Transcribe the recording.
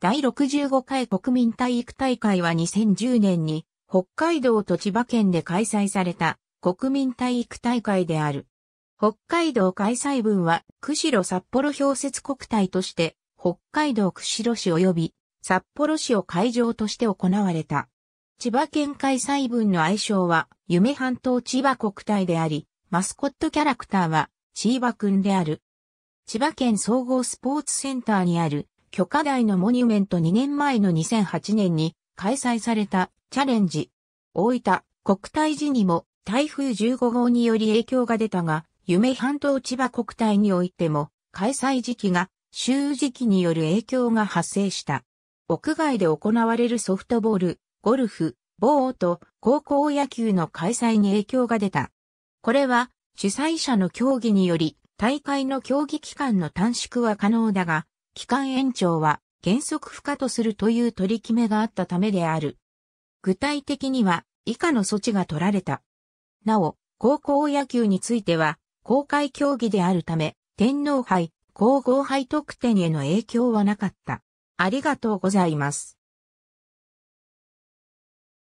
第65回国民体育大会は2010年に北海道と千葉県で開催された国民体育大会である。北海道開催分は釧路札幌氷雪国体として北海道釧路市及び札幌市を会場として行われた。千葉県開催分の愛称は夢半島千葉国体であり、マスコットキャラクターは千葉くんである。千葉県総合スポーツセンターにある許可台のモニュメント2年前の2008年に開催されたチャレンジ。大分国体時にも台風15号により影響が出たが、夢半島千葉国体においても開催時期が周時期による影響が発生した。屋外で行われるソフトボール、ゴルフ、ボート、高校野球の開催に影響が出た。これは主催者の競技により大会の競技期間の短縮は可能だが、期間延長は原則不可とするという取り決めがあったためである。具体的には以下の措置が取られた。なお、高校野球については公開競技であるため、天皇杯、皇后杯特典への影響はなかった。ありがとうございます。